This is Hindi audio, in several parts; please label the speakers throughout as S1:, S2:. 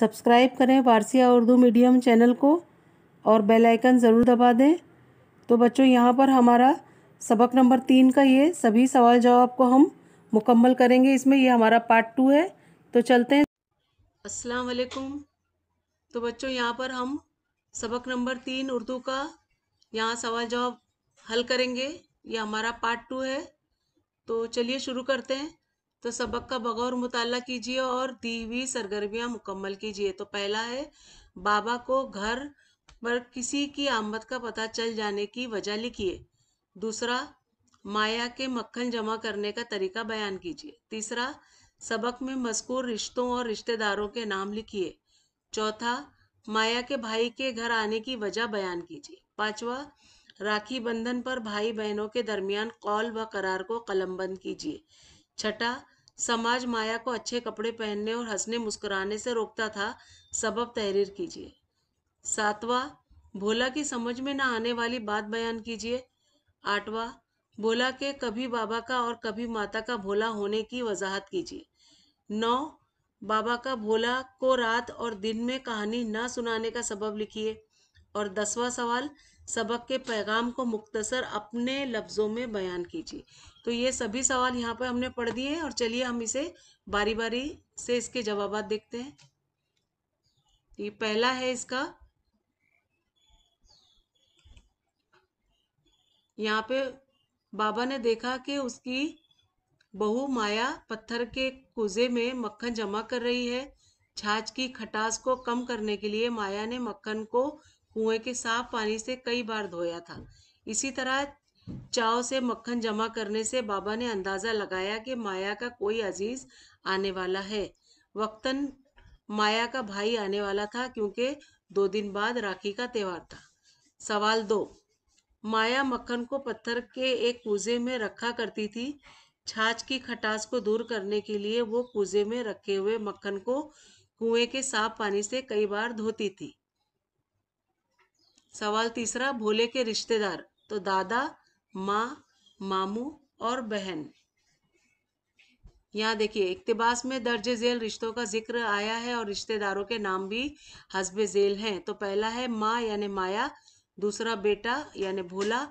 S1: सब्सक्राइब करें फारसी उर्दू मीडियम चैनल को और बेल आइकन ज़रूर दबा दें तो बच्चों यहाँ पर हमारा सबक नंबर तीन का ये सभी सवाल जवाब को हम मुकम्मल करेंगे इसमें ये हमारा पार्ट टू है तो चलते हैं अस्सलाम वालेकुम तो बच्चों यहाँ पर हम सबक नंबर तीन उर्दू का यहाँ सवाल जवाब हल करेंगे ये हमारा पार्ट टू है तो चलिए शुरू करते हैं तो सबक का बगौर मुताल कीजिए और दी हुई सरगर्मियाँ मुकम्मल कीजिए तो पहला है बाबा को घर पर किसी की आमद का पता चल जाने की वजह लिखिए दूसरा माया के मक्खन जमा करने का तरीका बयान कीजिए तीसरा सबक में मजकूर रिश्तों और रिश्तेदारों के नाम लिखिए चौथा माया के भाई के घर आने की वजह बयान कीजिए पांचवा राखी बंधन पर भाई बहनों के दरमियान कौल व करार को कलमबंद कीजिए छठा समाज माया को अच्छे कपड़े पहनने और हंसने मुस्कुराने से रोकता था सबब तहरीर कीजिए सातवां भोला की समझ में न आने वाली बात बयान कीजिए आठवां भोला के कभी बाबा का और कभी माता का भोला होने की वजाहत कीजिए नौ बाबा का भोला को रात और दिन में कहानी न सुनाने का सबब लिखिए और दसवां सवाल सबक के पैगाम को मुख्तसर अपने लफ्ज़ों में बयान कीजिए तो ये सभी सवाल यहाँ पर हमने पढ़ दिए हैं और चलिए हम इसे बारी बारी से इसके जवाब देखते हैं ये पहला है इसका यहाँ पे बाबा ने देखा कि उसकी बहु माया पत्थर के कुजे में मक्खन जमा कर रही है छाछ की खटास को कम करने के लिए माया ने मक्खन को कुएं के साफ पानी से कई बार धोया था इसी तरह चाव से मक्खन जमा करने से बाबा ने अंदाजा लगाया कि माया का कोई अजीज आने वाला है वक्तन माया का भाई आने वाला था क्योंकि दो दिन बाद राखी का त्यौहार था सवाल दो माया मक्खन को पत्थर के एक कूजे में रखा करती थी छाछ की खटास को दूर करने के लिए वो कूजे में रखे हुए मक्खन को कुएं के साफ पानी से कई बार धोती थी सवाल तीसरा भोले के रिश्तेदार तो दादा माँ मामू और बहन यहाँ देखिए इकतबास में दर्ज झेल रिश्तों का जिक्र आया है और रिश्तेदारों के नाम भी हसब झेल हैं तो पहला है माँ यानि माया दूसरा बेटा यानि भोला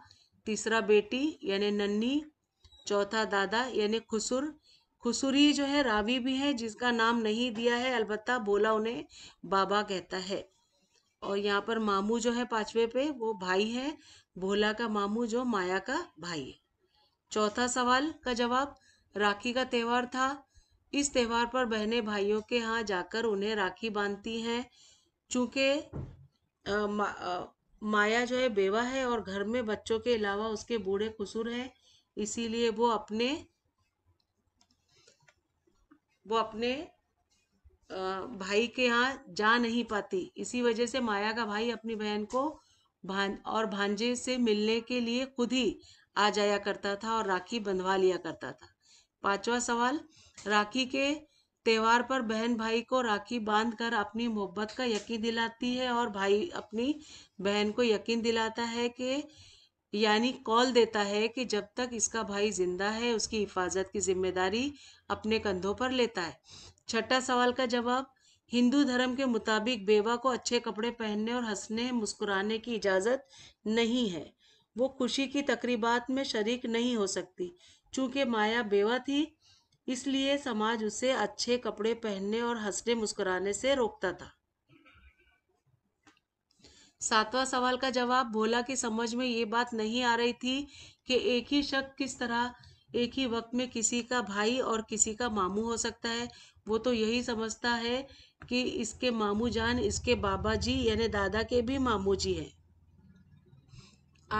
S1: तीसरा बेटी यानि नन्नी चौथा दादा यानि खुसुर खुसुरी जो है रावी भी है जिसका नाम नहीं दिया है अलबत्ता भोला उन्हें बाबा कहता है और यहाँ पर मामू जो है पांचवे पे वो भाई है भोला का मामू जो माया का भाई है चौथा सवाल का जवाब राखी का त्यौहार था इस त्यौहार पर बहनें भाइयों के यहाँ जाकर उन्हें राखी बांधती हैं चूँकि मा, माया जो है बेवा है और घर में बच्चों के अलावा उसके बूढ़े खसुर हैं इसीलिए वो अपने वो अपने भाई के यहाँ जा नहीं पाती इसी वजह से माया का भाई अपनी बहन को भान और भांजे से मिलने के लिए खुद ही आ जाया करता था और राखी बंधवा लिया करता था पांचवा सवाल राखी के त्योहार पर बहन भाई को राखी बांध कर अपनी मोहब्बत का यकीन दिलाती है और भाई अपनी बहन को यकीन दिलाता है कि यानी कॉल देता है कि जब तक इसका भाई जिंदा है उसकी हिफाजत की जिम्मेदारी अपने कंधों पर लेता है छठा सवाल का जवाब हिंदू धर्म के मुताबिक बेवा को अच्छे कपड़े पहनने और हंसने मुस्कुराने की इजाज़त नहीं है वो खुशी की तकरीबात में शरीक नहीं हो सकती चूंकि माया बेवा थी इसलिए समाज उसे अच्छे कपड़े पहनने और हंसने मुस्कुराने से रोकता था सातवां सवाल का जवाब भोला की समझ में ये बात नहीं आ रही थी कि एक ही शख्स किस तरह एक ही वक्त में किसी का भाई और किसी का मामू हो सकता है वो तो यही समझता है कि इसके मामू जान इसके बाबा जी यानी दादा के भी मामू जी हैं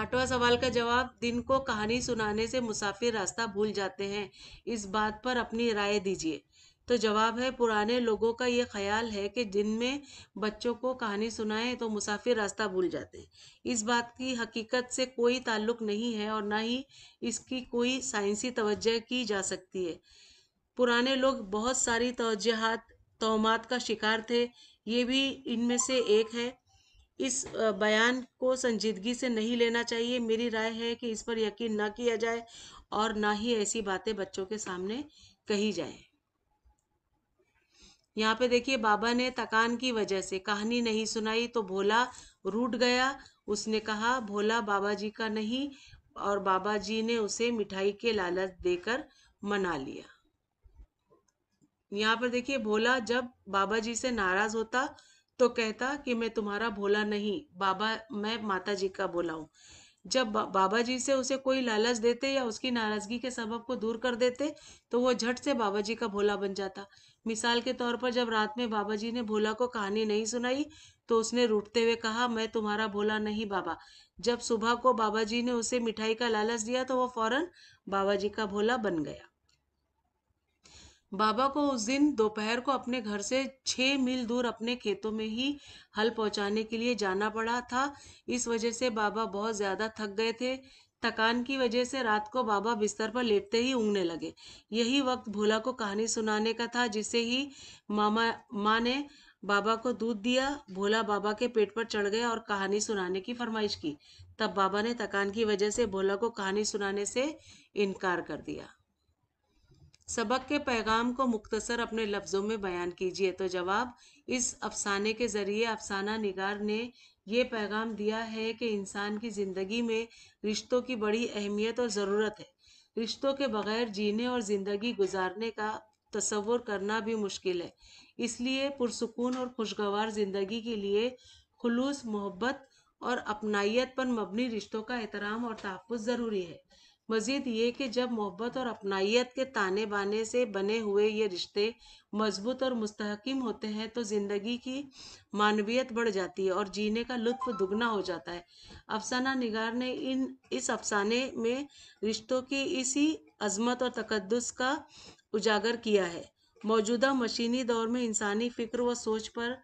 S1: आठवां सवाल का जवाब दिन को कहानी सुनाने से मुसाफिर रास्ता भूल जाते हैं इस बात पर अपनी राय दीजिए तो जवाब है पुराने लोगों का ये ख्याल है कि दिन में बच्चों को कहानी सुनाएं तो मुसाफिर रास्ता भूल जाते हैं इस बात की हकीकत से कोई ताल्लुक नहीं है और ना ही इसकी कोई साइंसी तवज्जह की जा सकती है पुराने लोग बहुत सारी तोजहत तोहमात का शिकार थे ये भी इनमें से एक है इस बयान को संजीदगी से नहीं लेना चाहिए मेरी राय है कि इस पर यकीन ना किया जाए और ना ही ऐसी बातें बच्चों के सामने कही जाए यहाँ पे देखिए बाबा ने तकान की वजह से कहानी नहीं सुनाई तो भोला रूट गया उसने कहा भोला बाबा जी का नहीं और बाबा जी ने उसे मिठाई के लालच देकर मना लिया यहाँ पर देखिए भोला जब बाबा जी से नाराज होता तो कहता कि मैं तुम्हारा भोला नहीं बाबा मैं माता जी का भोला हूँ जब बाबा जी से उसे कोई लालच देते या उसकी नाराजगी के सबब को दूर कर देते तो वो झट से बाबा जी का भोला बन जाता मिसाल के तौर पर जब रात में बाबा जी ने भोला को कहानी नहीं सुनाई तो उसने रूठते हुए कहा मैं तुम्हारा भोला नहीं बाबा जब सुबह को बाबा जी ने उसे मिठाई का लालच दिया तो वो फौरन बाबा जी का भोला बन गया बाबा को उस दिन दोपहर को अपने घर से छः मील दूर अपने खेतों में ही हल पहुंचाने के लिए जाना पड़ा था इस वजह से बाबा बहुत ज़्यादा थक गए थे थकान की वजह से रात को बाबा बिस्तर पर लेटते ही उंगने लगे यही वक्त भोला को कहानी सुनाने का था जिसे ही मामा माँ ने बाबा को दूध दिया भोला बाबा के पेट पर चढ़ गया और कहानी सुनाने की फरमाइश की तब बाबा ने थकान की वजह से भोला को कहानी सुनाने से इनकार कर दिया सबक के पैगाम को मुख्तसर अपने लफ्ज़ों में बयान कीजिए तो जवाब इस अफसाने के ज़रिए अफसाना निगार ने ये पैगाम दिया है कि इंसान की ज़िंदगी में रिश्तों की बड़ी अहमियत और ज़रूरत है रिश्तों के बगैर जीने और ज़िंदगी गुजारने का तस्वुर करना भी मुश्किल है इसलिए पुरसकून और खुशगवार ज़िंदगी के लिए खलूस मोहब्बत और अपनाइत पर मबनी रिश्तों का एहतराम और तहफ़ ज़रूरी है मज़ीद ये कि जब मोहब्बत और अपनाइत के ताने बाने से बने हुए ये रिश्ते मजबूत और मुस्तकम होते हैं तो ज़िंदगी की मानवीयत बढ़ जाती है और जीने का लुत्फ दुगना हो जाता है अफसाना निगार ने इन इस अफसाने में रिश्तों की इसी अजमत और तकदस का उजागर किया है मौजूदा मशीनी दौर में इंसानी फ़िक्र व सोच पर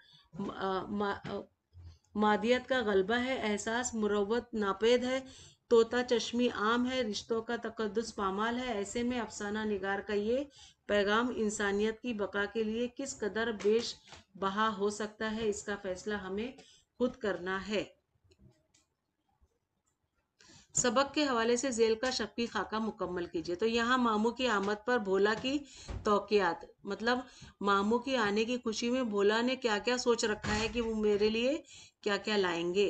S1: मादियत का गलबा है एहसास मुरवत नापेद है तोता चश्मी आम है रिश्तों का तकदस पामाल है ऐसे में अफसाना निगार का ये पैगाम इंसानियत की बका के लिए किस कदर बेश बहा हो सकता है इसका फैसला हमें खुद करना है सबक के हवाले से जेल का शक्की खाका मुकम्मल कीजिए तो यहाँ मामू की आमद पर भोला की तोकियात मतलब मामू के आने की खुशी में भोला ने क्या क्या सोच रखा है कि वो मेरे लिए क्या क्या लाएंगे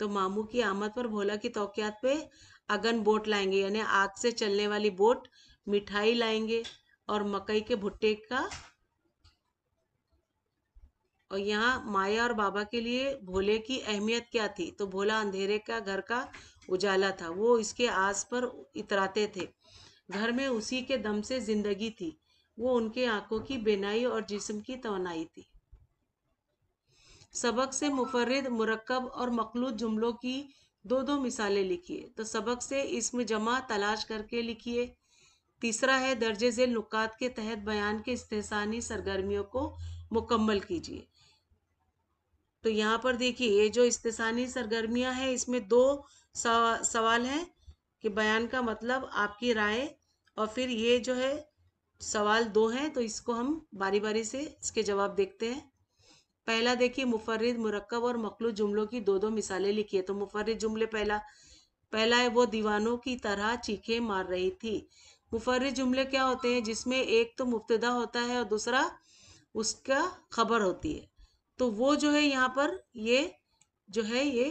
S1: तो मामू की आमद पर भोला की तोकियात पे अगन बोट लाएंगे यानी आग से चलने वाली बोट मिठाई लाएंगे और मकई के भुट्टे का और यहाँ माया और बाबा के लिए भोले की अहमियत क्या थी तो भोला अंधेरे का घर का उजाला था वो इसके आस पर इतराते थे घर में उसी के दम से जिंदगी थी वो उनके आंखों की बेनाई और जिस्म की तोनाई थी सबक से मुफरद मरकब और मखलूत जुमलों की दो दो मिसालें लिखिए तो सबक से इसम जमा तलाश करके लिखिए तीसरा है दर्ज झेल नुकात के तहत बयान के इस्तेसानी सरगर्मियों को मुकम्मल कीजिए तो यहाँ पर देखिए ये जो इस्तेसानी सरगर्मियाँ हैं इसमें दो सवा, सवाल हैं कि बयान का मतलब आपकी राय और फिर ये जो है सवाल दो हैं तो इसको हम बारी बारी से इसके जवाब देखते हैं पहला देखिए मुफर्रिद मुरक्कब और मखलू जुमलों की दो दो मिसालें लिखी है तो मुफर्रिद जुमले पहला पहला है वो दीवानों की तरह चीखे मार रही थी मुफर्रिद जुमले क्या होते हैं जिसमें एक तो मुफ्तदा होता है और दूसरा उसका खबर होती है तो वो जो है यहाँ पर ये जो है ये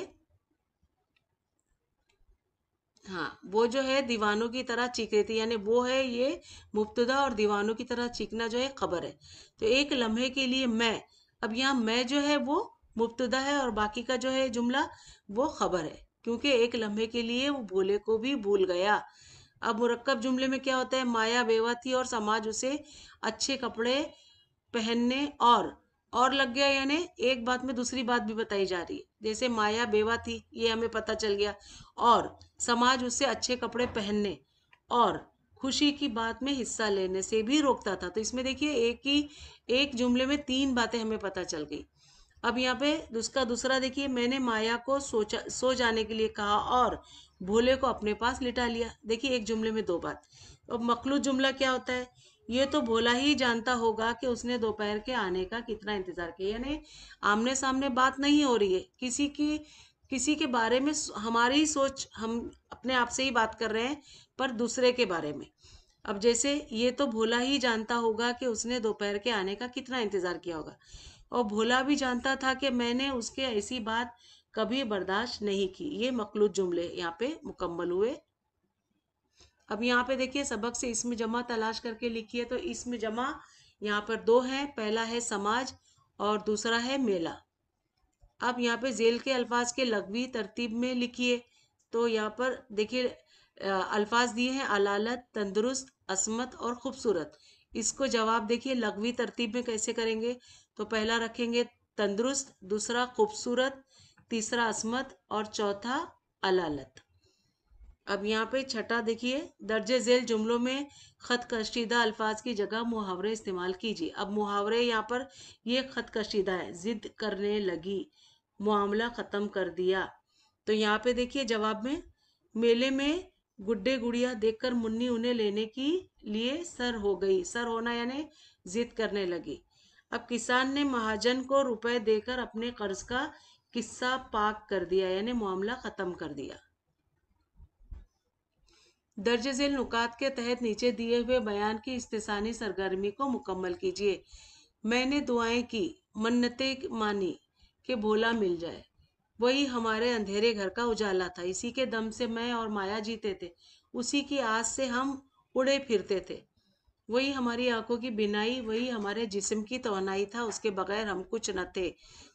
S1: हाँ वो जो है दीवानों की तरह चीख रही थी यानी वो है ये मुफ्तदा और दीवानों की तरह चीखना जो है खबर है तो एक लम्हे के लिए मैं अब यहाँ मैं जो है वो मुबतदा है और बाकी का जो है जुमला वो खबर है क्योंकि एक लम्हे के लिए वो भोले को भी भूल गया अब मुरक्कब जुमले में क्या होता है माया बेवा थी और समाज उसे अच्छे कपड़े पहनने और और लग गया यानी एक बात में दूसरी बात भी बताई जा रही है जैसे माया बेवा थी ये हमें पता चल गया और समाज उसे अच्छे कपड़े पहनने और खुशी की बात में हिस्सा लेने से भी रोकता था तो इसमें देखिए एक ही एक जुमले में तीन बातें हमें पता चल गई अब यहाँ पे उसका दूसरा देखिए मैंने माया को सोचा सो जाने के लिए कहा और भोले को अपने पास लिटा लिया देखिए एक जुमले में दो बात अब मखलूत जुमला क्या होता है ये तो भोला ही जानता होगा कि उसने दोपहर के आने का कितना इंतजार किया यानी आमने सामने बात नहीं हो रही है किसी की किसी के बारे में हमारी ही सोच हम अपने आप से ही बात कर रहे हैं पर दूसरे के बारे में अब जैसे ये तो भोला ही जानता होगा कि उसने दोपहर के आने का कितना इंतज़ार किया होगा और भोला भी जानता था कि मैंने उसके ऐसी बात कभी बर्दाश्त नहीं की ये मखलूत जुमले यहाँ पे मुकम्मल हुए अब यहाँ पे देखिए सबक से इसमें जमा तलाश करके लिखिए तो इसमें जमा यहाँ पर दो हैं पहला है समाज और दूसरा है मेला अब यहाँ पे जेल के अल्फाज के लगवी तरतीब में लिखिए तो यहाँ पर देखिए अल्फाज दिए हैं अलालत तंदुरुस्त असमत और ख़ूबसूरत इसको जवाब देखिए लगवी तरतीब में कैसे करेंगे तो पहला रखेंगे तंदुरुस्त दूसरा खूबसूरत तीसरा असमत और चौथा अलालत अब यहाँ पे छठा देखिए दर्ज झेल जुमलों में ख़त कशीदा अल्फाज की जगह मुहावरे इस्तेमाल कीजिए अब मुहावरे यहाँ पर ये ख़त कशीदा है ज़िद करने लगी मामला ख़त्म कर दिया तो यहाँ पे देखिए जवाब में मेले में गुड्डे गुड़िया देखकर मुन्नी उन्हें लेने की लिए सर हो गई सर होना यानी जिद करने लगी अब किसान ने महाजन को रुपए देकर अपने कर्ज का किस्सा पाक कर दिया यानी मामला खत्म कर दिया दर्ज झेल नुकात के तहत नीचे दिए हुए बयान की इस्तेसानी सरगर्मी को मुकम्मल कीजिए मैंने दुआएं की मन्नतें मानी कि भोला मिल जाए वही हमारे अंधेरे घर का उजाला था इसी के दम से मैं और माया जीते थे उसी की आस से हम उड़े फिरते थे वही हमारी आंखों की बिनाई वही हमारे जिस्म की तोनाई था उसके बगैर हम कुछ न थे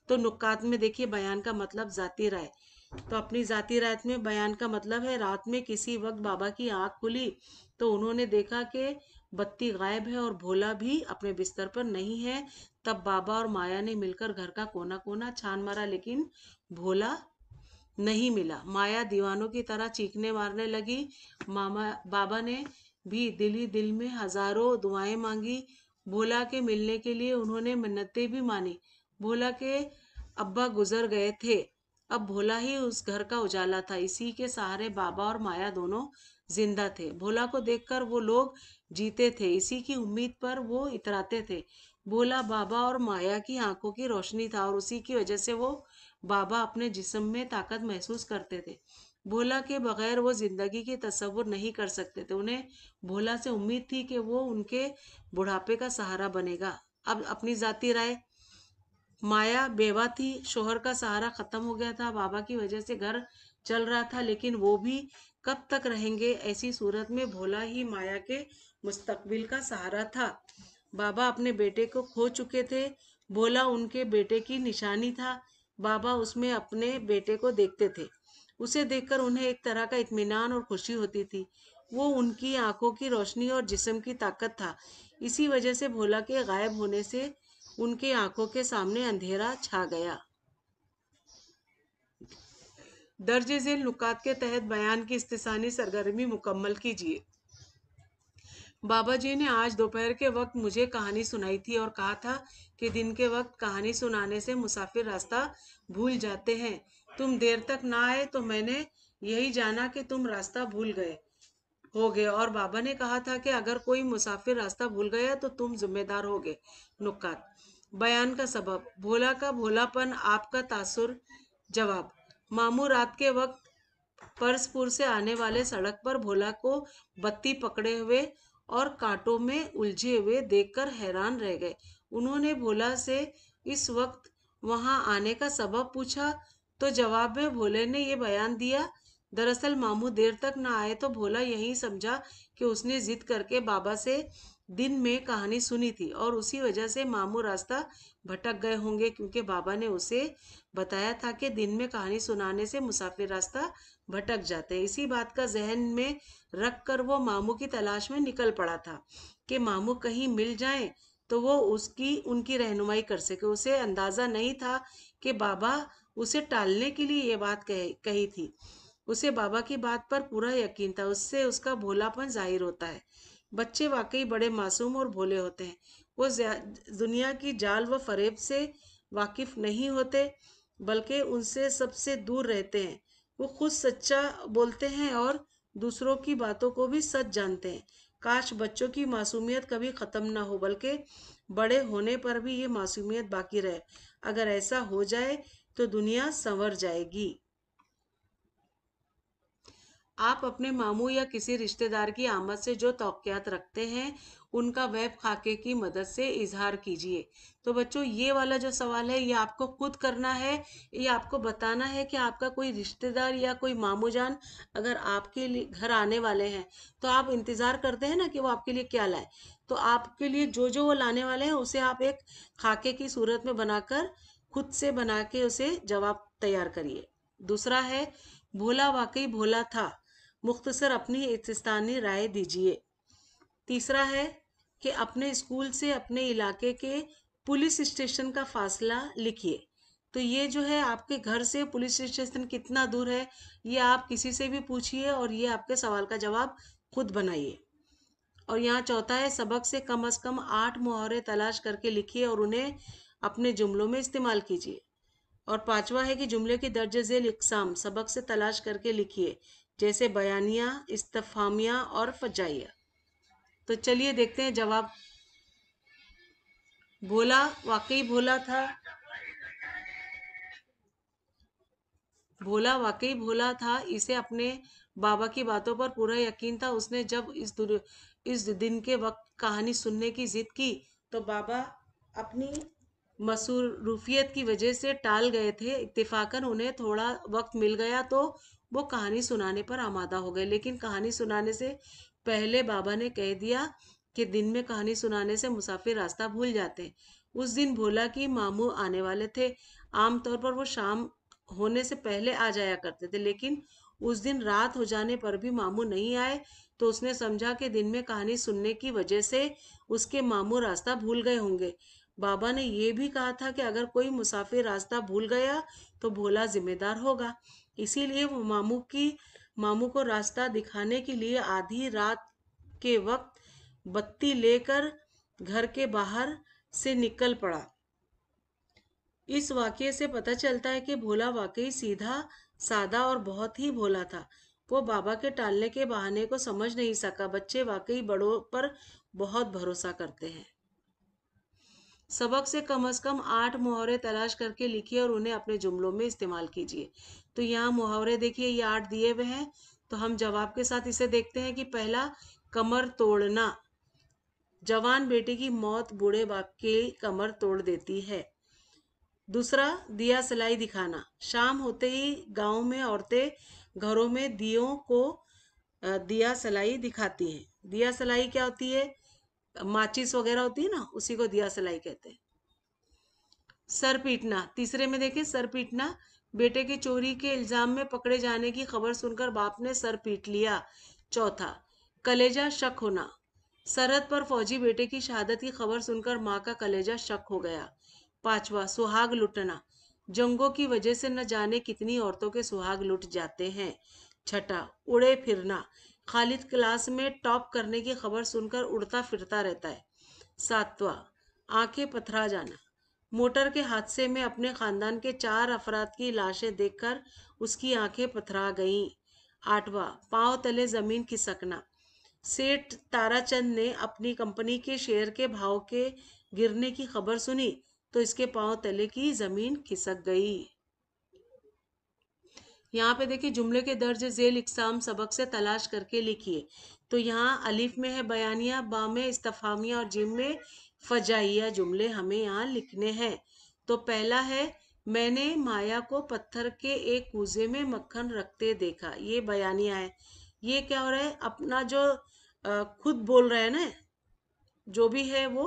S1: तो नुकात में देखिए बयान का मतलब जाती राय तो अपनी जाती राय में बयान का मतलब है रात में किसी वक्त बाबा की आंख खुली तो उन्होंने देखा कि बत्ती गायब है और भोला भी अपने बिस्तर पर नहीं है तब बाबा और माया ने मिलकर घर का कोना कोना छान मारा लेकिन भोला नहीं मिला माया दीवानों की तरह चीखने मारने लगी मामा बाबा ने भी दिल ही दिल में हजारों दुआएं मांगी भोला के मिलने के लिए उन्होंने मन्नतें भी मानी भोला के अब्बा गुजर गए थे अब भोला ही उस घर का उजाला था इसी के सहारे बाबा और माया दोनों जिंदा थे भोला को देखकर वो लोग जीते थे इसी की उम्मीद पर वो इतराते थे भोला बाबा और माया की आंखों की रोशनी था और उसी की वजह से वो बाबा अपने जिस्म में ताकत महसूस करते थे भोला के बगैर वो जिंदगी की तस्वुर नहीं कर सकते थे उन्हें भोला से उम्मीद थी कि वो उनके बुढ़ापे का सहारा बनेगा अब अपनी जाति राय माया बेवा थी शोहर का सहारा खत्म हो गया था बाबा की वजह से घर चल रहा था लेकिन वो भी कब तक रहेंगे ऐसी सूरत में भोला ही माया के मुस्तकबिल का सहारा था बाबा अपने बेटे को खो चुके थे भोला उनके बेटे की निशानी था बाबा उसमें अपने बेटे को देखते थे उसे देखकर उन्हें एक तरह का इत्मीनान और खुशी होती थी वो उनकी आंखों की रोशनी और जिस्म की ताकत था इसी वजह से भोला के गायब होने से उनके आंखों के सामने अंधेरा छा गया दर्ज झेल नुकात के तहत बयान की इस्तानी सरगर्मी मुकम्मल कीजिए बाबा जी ने आज दोपहर के वक्त मुझे कहानी सुनाई थी और कहा था कि दिन के वक्त कहानी सुनाने से मुसाफिर रास्ता भूल जाते हैं तुम देर तक ना आए तो मैंने यही जाना कि तुम रास्ता भूल गए हो गए और बाबा ने कहा था कि अगर कोई मुसाफिर रास्ता भूल गया तो तुम जिम्मेदार हो गए नुक्कात बयान का सबब भोला का भोलापन आपका तासुर जवाब मामू रात के वक्त परसपुर से आने वाले सड़क पर भोला को बत्ती पकड़े हुए और कांटों में उलझे हुए देखकर हैरान रह गए उन्होंने भोला से इस वक्त वहां आने का सबब पूछा तो जवाब में भोले ने ये बयान दिया दरअसल मामू देर तक ना आए तो भोला यही समझा कि उसने जिद करके बाबा से दिन में कहानी सुनी थी और उसी वजह से मामू रास्ता भटक गए होंगे क्योंकि बाबा ने उसे बताया था कि दिन में कहानी सुनाने से मुसाफिर रास्ता भटक जाते इसी बात का जहन में रख कर वो मामू की तलाश में निकल पड़ा था कि मामू कहीं मिल जाए तो वो उसकी उनकी रहनुमाई कर सके उसे अंदाज़ा नहीं था कि बाबा उसे टालने के लिए ये बात कह कही थी उसे बाबा की बात पर पूरा यकीन था उससे उसका भोलापन जाहिर होता है बच्चे वाकई बड़े मासूम और भोले होते हैं वो दुनिया की जाल व फरेब से वाकिफ नहीं होते बल्कि उनसे सबसे दूर रहते हैं वो खुद सच्चा बोलते हैं और दूसरों की बातों को भी सच जानते हैं काश बच्चों की मासूमियत कभी ख़त्म ना हो बल्कि बड़े होने पर भी ये मासूमियत बाकी रहे अगर ऐसा हो जाए तो दुनिया संवर जाएगी आप अपने मामू या किसी रिश्तेदार की आमद से जो तोक़ात रखते हैं उनका वेब खाके की मदद से इजहार कीजिए तो बच्चों ये वाला जो सवाल है ये आपको खुद करना है ये आपको बताना है कि आपका कोई रिश्तेदार या कोई मामू जान अगर आपके लिए घर आने वाले हैं तो आप इंतज़ार करते हैं ना कि वो आपके लिए क्या लाए तो आपके लिए जो जो वो लाने वाले हैं उसे आप एक खाके की सूरत में बनाकर खुद से बना के उसे जवाब तैयार करिए दूसरा है भोला वाकई भोला था मुख्तसर अपनी इतस्तानी राय दीजिए तीसरा है कि अपने स्कूल से अपने इलाके के पुलिस स्टेशन का फासला लिखिए तो ये जो है आपके घर से पुलिस स्टेशन कितना दूर है ये आप किसी से भी पूछिए और ये आपके सवाल का जवाब खुद बनाइए और यहाँ चौथा है सबक से कम अज कम आठ मुहावरे तलाश करके लिखिए और उन्हें अपने जुमलों में इस्तेमाल कीजिए और पांचवा है कि जुमले के दर्ज झेल इकसाम सबक से तलाश करके लिखिए जैसे बयानिया इस्तफामिया और फजाइया तो चलिए देखते हैं जवाब भोला वाकई भोला था भोला वाकई भोला था इसे अपने बाबा की बातों पर पूरा यकीन था उसने जब इस दुर, इस दिन के वक्त कहानी सुनने की जिद की तो बाबा अपनी मसरूफियत की वजह से टाल गए थे इतफाकन उन्हें थोड़ा वक्त मिल गया तो वो कहानी सुनाने पर आमादा हो गए लेकिन कहानी सुनाने से पहले बाबा ने कह दिया कि दिन में कहानी सुनाने से मुसाफिर रास्ता भूल जाते उस दिन भोला कि मामू आने वाले थे आमतौर पर वो शाम होने से पहले आ जाया करते थे लेकिन उस दिन रात हो जाने पर भी मामू नहीं आए तो उसने समझा कि दिन में कहानी सुनने की वजह से उसके मामू रास्ता भूल गए होंगे बाबा ने यह भी कहा था कि अगर कोई मुसाफिर रास्ता भूल गया तो भोला जिम्मेदार होगा इसीलिए वो मामू की मामू को रास्ता दिखाने के लिए आधी रात के वक्त बत्ती लेकर घर के बाहर से निकल पड़ा इस वाक्य से पता चलता है कि भोला वाकई सीधा सादा और बहुत ही भोला था वो बाबा के टालने के बहाने को समझ नहीं सका बच्चे वाकई बड़ों पर बहुत भरोसा करते हैं सबक से कम अज़ कम आठ मुहावरे तलाश करके लिखिए और उन्हें अपने जुमलों में इस्तेमाल कीजिए तो यहाँ मुहावरे देखिए ये आठ दिए हुए हैं तो हम जवाब के साथ इसे देखते हैं कि पहला कमर तोड़ना जवान बेटे की मौत बूढ़े बाप के कमर तोड़ देती है दूसरा दिया सिलाई दिखाना शाम होते ही गांव में औरतें घरों में दियों को दिया सलाई दिखाती हैं दिया सलाई क्या होती है माचिस वगैरह होती है ना उसी को दिया सिलाई कहते हैं सर पीटना तीसरे में देखिए सर पीटना बेटे के चोरी के इल्जाम में पकड़े जाने की खबर सुनकर बाप ने सर पीट लिया चौथा कलेजा शक होना सरहद पर फौजी बेटे की शहादत की खबर सुनकर माँ का कलेजा शक हो गया पांचवा सुहाग लुटना जंगों की वजह से न जाने कितनी औरतों के सुहाग लुट जाते हैं छठा उड़े फिरना खालिद क्लास में टॉप करने की खबर सुनकर उड़ता फिरता रहता है सातवा आंखें पथरा जाना मोटर के हादसे में अपने खानदान के चार अफराद की लाशें देखकर उसकी आंखें पथरा गईं आठवा पांव तले जमीन खिसकना सेठ ताराचंद ने अपनी कंपनी के शेयर के भाव के गिरने की खबर सुनी तो इसके पांव तले की जमीन खिसक गई यहाँ पे देखिए जुमले के दर्ज जेल इकसाम सबक से तलाश करके लिखिए तो यहाँ अलिफ में है बयानिया बा में इस्तफामिया और जिम में फजाइया जुमले हमें यहाँ लिखने हैं तो पहला है मैंने माया को पत्थर के एक कूजे में मक्खन रखते देखा ये बयानिया है ये क्या हो रहा है अपना जो खुद बोल रहे है न जो भी है वो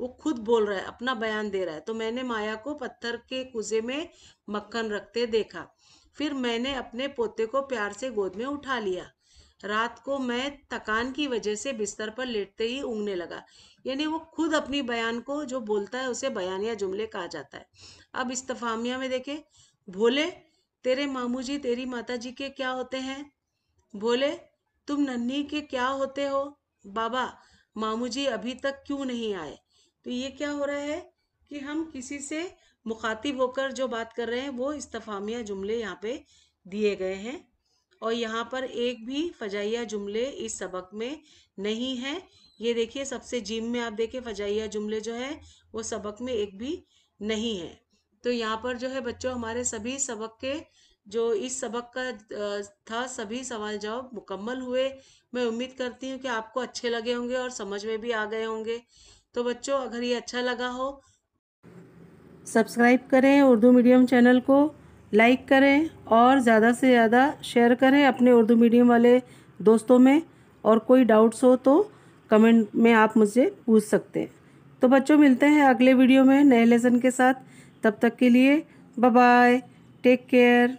S1: वो खुद बोल रहा है अपना बयान दे रहा है तो मैंने माया को पत्थर के कुजे में मक्खन रखते देखा फिर मैंने अपने पोते को प्यार से गोद में उठा लिया रात को मैं थकान की वजह से बिस्तर पर लेटते ही उंगने लगा यानी वो खुद अपनी बयान को जो बोलता है उसे बयान या जुमले कहा जाता है अब इस्तफामिया में देखें भोले तेरे मामू जी तेरी माता जी के क्या होते हैं भोले तुम नन्ही के क्या होते हो बाबा मामू जी अभी तक क्यों नहीं आए तो ये क्या हो रहा है कि हम किसी से मुखातिब होकर जो बात कर रहे हैं वो इस्तफामिया जुमले यहाँ पे दिए गए हैं और यहाँ पर एक भी फजाइया जुमले इस सबक में नहीं है ये देखिए सबसे जिम में आप देखिए फजाइया जुमले जो है वो सबक में एक भी नहीं है तो यहाँ पर जो है बच्चों हमारे सभी सबक के जो इस सबक का था सभी सवाल जवाब मुकम्मल हुए मैं उम्मीद करती हूँ कि आपको अच्छे लगे होंगे और समझ में भी आ गए होंगे तो बच्चों अगर ये अच्छा लगा हो सब्सक्राइब करें उर्दू मीडियम चैनल को लाइक करें और ज़्यादा से ज़्यादा शेयर करें अपने उर्दू मीडियम वाले दोस्तों में और कोई डाउट्स हो तो कमेंट में आप मुझसे पूछ सकते हैं तो बच्चों मिलते हैं अगले वीडियो में नए लेसन के साथ तब तक के लिए बाय टेक केयर